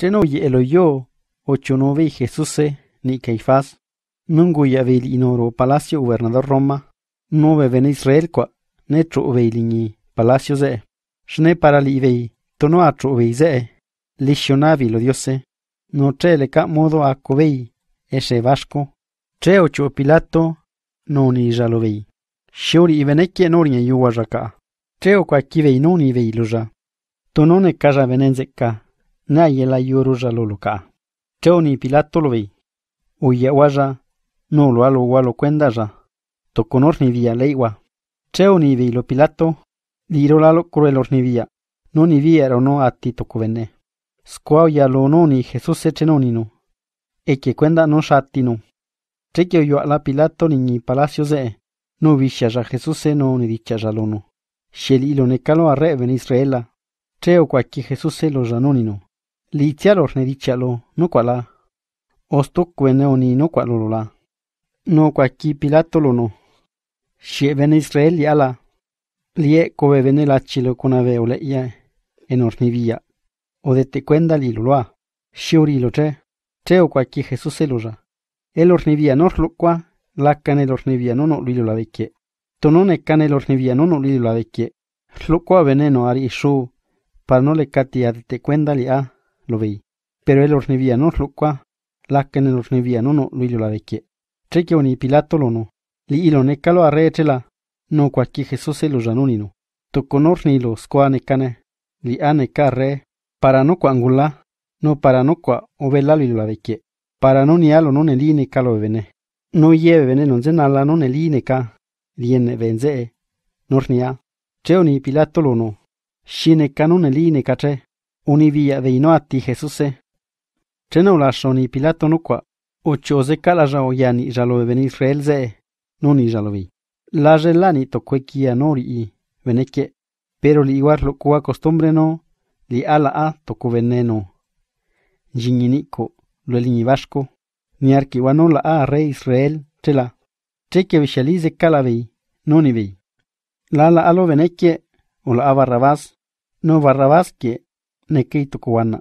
Teno y el oyó, ocho nove y Jesús ni Caifás, nungu y abel inoro palacio gobernador Roma, nove ven Israel qua, netro ubeiligni palacio ze, shne para li ibei, tono atro ze, lishonavi oh lo diose, no tre le modo a cobei, ese vasco, tre ocho pilato, no ni lo vei. Shiori ibenekie noria yuwa raka. Treo kwa kivei noni vei tono Tonone kaja venenze ka naye la yoruja luluka. Teoni pilato luvi. Uye no lo alo walo ya. Toconor ni vía leiwa. Cheoni vi lo pilato, liro lalo cruelor ni vía. No ni ero no a ti vené. Squao ya lo noni Jesús se E que cuenda no shatino. que yo a la pilato ni ni palacio ze. No visha ya Jesús se no ni dicha ya lono. Shel ne necalo a re Israela. Teo cualquier Jesús se lo janonino no no cuala, Osto cuene oni ni No cuaqui no ven Israel ala, Lie Vene la chilo o ya en ornivilla. O de lo si Xiorilo tre. Treo cuaqui Jesús celosa. El ornivilla no cua. La el ornivilla nono lilo la veque. Tonone el ornivilla nono lilo la veque. Lo veneno ari su, Para no le catia de de cuenda li a veí. Pero el ornevia que que en el no, no luillo la que Treque ni pilato lo no. li necalo arrechela, no cualquier Jesús el janunino. ni los cane. li carre, para no angula. no para no cua lo y la que. Para no nialo non eline calo vene. No lleve vene non zenala non eline ca, liene venze, nornia. ni pilato lono, shine canon eline catre uni via veinoati Jesús. Cheno la shoni Pilato nukwa, ocho ze kala jao yani jalo ben Israel ze, ya jalo vi. La relani nori i, pero li igual lo cua costumbre no, li ala a toco veneno. Jinginiko, lo liñibasco, ni arquivano la a re Israel, chela, cheque vishalize kala vi, nuni vi. La ala alo veneque, o la a no barrabás que Nekei Tokoana.